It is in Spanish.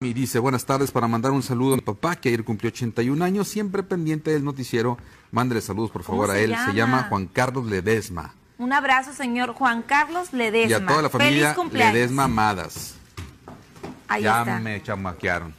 Y dice, buenas tardes, para mandar un saludo a mi papá, que ayer cumplió 81 años, siempre pendiente del noticiero. Mándale saludos, por favor, a él. Se llama Juan Carlos Ledesma. Un abrazo, señor Juan Carlos Ledesma. Y a toda la familia Ledesma Amadas. ya me chamaquearon.